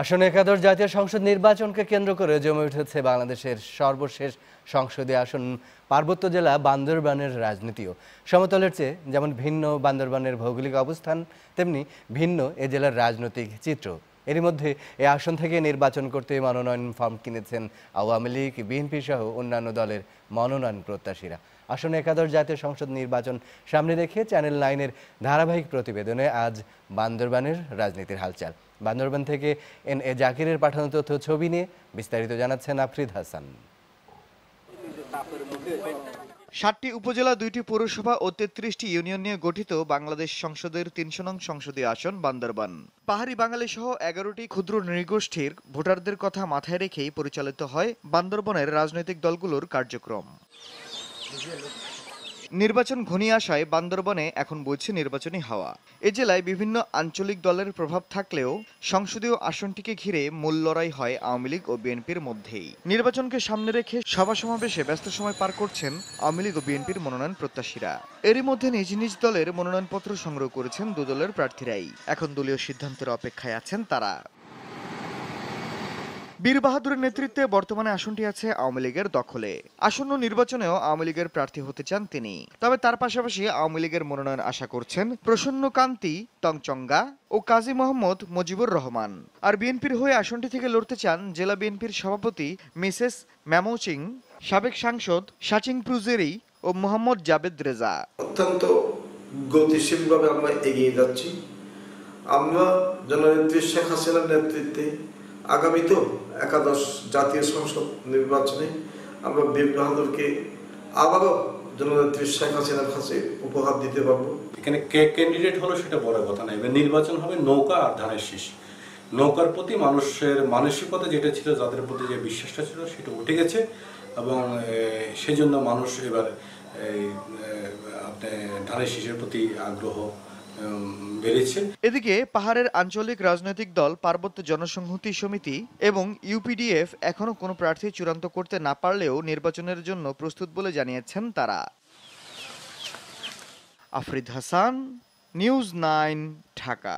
আসনে একাদশ জাতীয় সংসদ নির্বাচনকে কেন্দ্র করে জমে উঠেছে বাংলাদেশের সর্বশেষ সংসদীয় আসন পার্বত্য জেলা বান্দরবানের রাজনীতিও সমতলের চেয়ে যেমন ভিন্ন বান্দরবানের ভৌগোলিক অবস্থান তেমনি ভিন্ন এ জেলার রাজনৈতিক চিত্র এরই মধ্যে এ আসন থেকে নির্বাচন করতে মনোনয়ন ফর্ম কিনেছেন আওয়ামী লীগ বিএনপি সহ অন্যান্য দলের মনোনয়ন প্রত্যাশীরা আসনে একাদশ জাতীয় সংসদ নির্বাচন সামনে রেখে চ্যানেল নাইনের ধারাবাহিক প্রতিবেদনে আজ বান্দরবানের রাজনীতির হালচাল বান্দরবান থেকে এন এ জাকিরের পাঠানো তথ্য ছবি নিয়ে বিস্তারিত জানাচ্ছেন আফরিদ হাসান ষাটটি উপজেলা দুইটি পৌরসভা ও তেত্রিশটি ইউনিয়ন নিয়ে গঠিত বাংলাদেশ সংসদের তিনশো নং সংসদীয় আসন বান্দরবান পাহাড়ি বাঙালি সহ এগারোটি ক্ষুদ্র নৃগোষ্ঠীর ভোটারদের কথা মাথায় রেখেই পরিচালিত হয় বান্দরবনের রাজনৈতিক দলগুলোর কার্যক্রম নির্বাচন ঘনিয়ে আসায় বান্দরবনে এখন বইছে নির্বাচনী হাওয়া এ জেলায় বিভিন্ন আঞ্চলিক দলের প্রভাব থাকলেও সংসদীয় আসনটিকে ঘিরে মূল লড়াই হয় আওয়ামী লীগ ও বিএনপির মধ্যেই নির্বাচনকে সামনে রেখে সভা সমাবেশে ব্যস্ত সময় পার করছেন আওয়ামী লীগ ও বিএনপির মনোনয়ন প্রত্যাশীরা এরই মধ্যে নিজ নিজ দলের মনোনয়নপত্র সংগ্রহ করেছেন দুদলের প্রার্থীরাই এখন দলীয় সিদ্ধান্তের অপেক্ষায় আছেন তারা বীর বাহাদুরের নেতৃত্বে বর্তমানে আসনটি আছে আওয়ামী লীগের দখলে আসন্ন নির্বাচনেও আওয়ামী লীগের প্রার্থী হতে চান তিনি তবে তার পাশাপাশি আওয়ামী লীগের মনোনয়ন আশা করছেন প্রসন্ন কান্তি টংচঙ্গা ও কাজী মোহাম্মদ মুজিবুর রহমান আর বিএনপির হয়ে আসনটি থেকে লড়তে চান জেলা বিএনপির সভাপতি মিসেস ম্যামোচিং সাবেক সাংসদ সাচিং প্রুজেরি ও মোহাম্মদ জাবেদ রেজা অত্যন্ত গতিশীলভাবে আমরা এগিয়ে যাচ্ছি আমরা জননেত্রী শেখ হাসিনার নেতৃত্বে আগামী তো একাদশ জাতীয় সংসদ নির্বাচনে আমরা বীর বাহাদুরকে আবারও জননেত্রী শেখ হাসিনার কাছে উপহার দিতে পারবো এখানে কে ক্যান্ডিডেট হলো সেটা বড় কথা না এবার নির্বাচন হবে নৌকা আর ধানের শীষ নৌকার প্রতি মানুষের মানসিকতা যেটা ছিল যাদের প্রতি যে বিশ্বাসটা ছিল সেটা উঠে গেছে এবং সেজন্য মানুষ এবার আপনি ধানের শীষের প্রতি আগ্রহ বেড়েছে এদিকে পাহাড়ের আঞ্চলিক রাজনৈতিক দল পার্বত্য জনসংহতি সমিতি এবং ইউপিডিএফ এখনো কোনো প্রার্থী চূড়ান্ত করতে না পারলেও নির্বাচনের জন্য প্রস্তুত বলে জানিয়েছেন তারা আফরিদ হাসান নিউজ নাইন ঢাকা